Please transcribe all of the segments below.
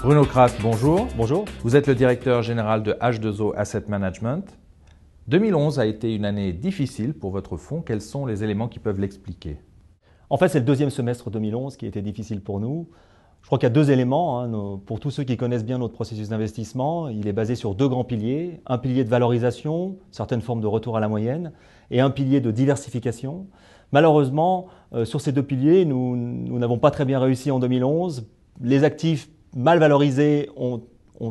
Bruno Kras, bonjour. Bonjour. Vous êtes le directeur général de H2O Asset Management. 2011 a été une année difficile pour votre fonds. Quels sont les éléments qui peuvent l'expliquer En fait, c'est le deuxième semestre 2011 qui a été difficile pour nous. Je crois qu'il y a deux éléments. Hein, pour tous ceux qui connaissent bien notre processus d'investissement, il est basé sur deux grands piliers. Un pilier de valorisation, certaines formes de retour à la moyenne, et un pilier de diversification. Malheureusement, euh, sur ces deux piliers, nous n'avons pas très bien réussi en 2011. Les actifs mal valorisés ont,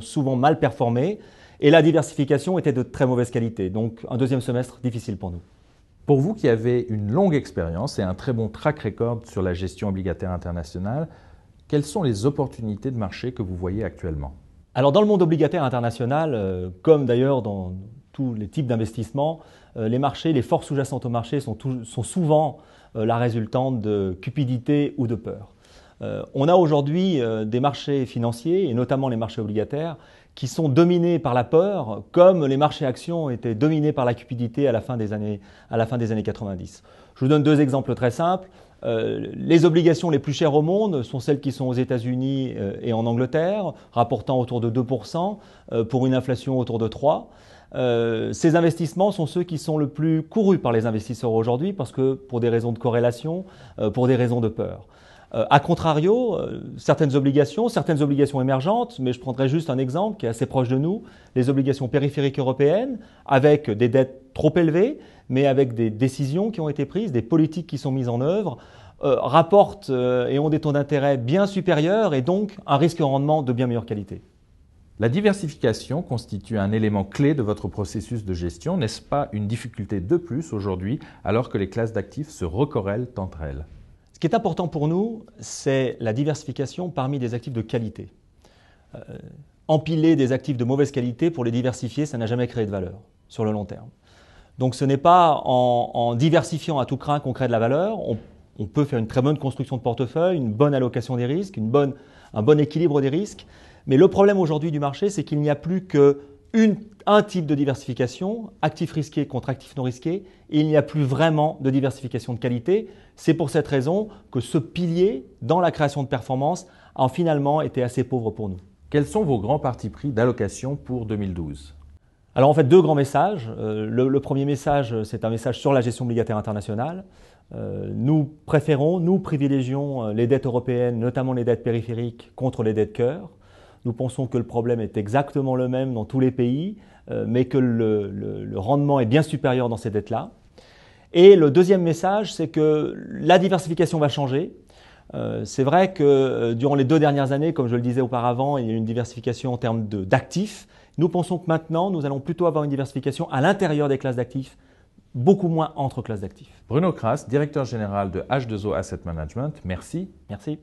souvent mal performé et la diversification était de très mauvaise qualité. Donc un deuxième semestre difficile pour nous. Pour vous qui avez une longue expérience et un très bon track record sur la gestion obligataire internationale, quelles sont les opportunités de marché que vous voyez actuellement Alors dans le monde obligataire international, euh, comme d'ailleurs dans tous les types d'investissements, euh, les marchés, les forces sous-jacentes au marché sont, souvent euh, la résultante de cupidité ou de peur. Euh, on a aujourd'hui euh, des marchés financiers, et notamment les marchés obligataires, qui sont dominés par la peur, comme les marchés actions étaient dominés par la cupidité à la fin des années, 90. Je vous donne deux exemples très simples. Euh, les obligations les plus chères au monde sont celles qui sont aux États-Unis et en Angleterre, rapportant autour de 2% pour une inflation autour de 3%. ces investissements sont ceux qui sont le plus courus par les investisseurs aujourd'hui parce que pour des raisons de corrélation, pour des raisons de peur a euh, contrario, euh, certaines obligations, certaines obligations émergentes, mais je prendrai juste un exemple qui est assez proche de nous, les obligations périphériques européennes, avec des dettes trop élevées, mais avec des décisions qui ont été prises, des politiques qui sont mises en œuvre, euh, rapportent et ont des taux d'intérêt bien supérieurs et donc un risque-rendement de bien meilleure qualité. La diversification constitue un élément clé de votre processus de gestion, n'est-ce pas une difficulté de plus aujourd'hui alors que les classes d'actifs se recorrèlent entre elles ce qui est important pour nous, c'est la diversification parmi des actifs de qualité. Euh, empiler des actifs de mauvaise qualité pour les diversifier, ça n'a jamais créé de valeur sur le long terme. Donc ce n'est pas en, diversifiant à tout craint qu'on crée de la valeur. On, peut faire une très bonne construction de portefeuille, une bonne allocation des risques, un bon équilibre des risques. Mais le problème aujourd'hui du marché, c'est qu'il n'y a plus que un type de diversification, actif risqué contre actifs non risqué, et il n'y a plus vraiment de diversification de qualité. C'est pour cette raison que ce pilier dans la création de performance a finalement été assez pauvre pour nous. Quels sont vos grands partis pris d'allocation pour 2012 alors en fait, deux grands messages. Euh, le, premier message, c'est un message sur la gestion obligataire internationale. Euh, nous préférons, nous privilégions euh, les dettes européennes, notamment les dettes périphériques, contre les dettes cœur. Nous pensons que le problème est exactement le même dans tous les pays, euh, mais que le, rendement est bien supérieur dans ces dettes-là. Et le deuxième message, c'est que la diversification va changer. Euh, c'est vrai que euh, durant les deux dernières années, comme je le disais auparavant, il y a eu une diversification en termes d'actifs. Nous pensons que maintenant, nous allons plutôt avoir une diversification à l'intérieur des classes d'actifs, beaucoup moins entre classes d'actifs. Bruno Kras, directeur général de H2O Asset Management, merci. Merci.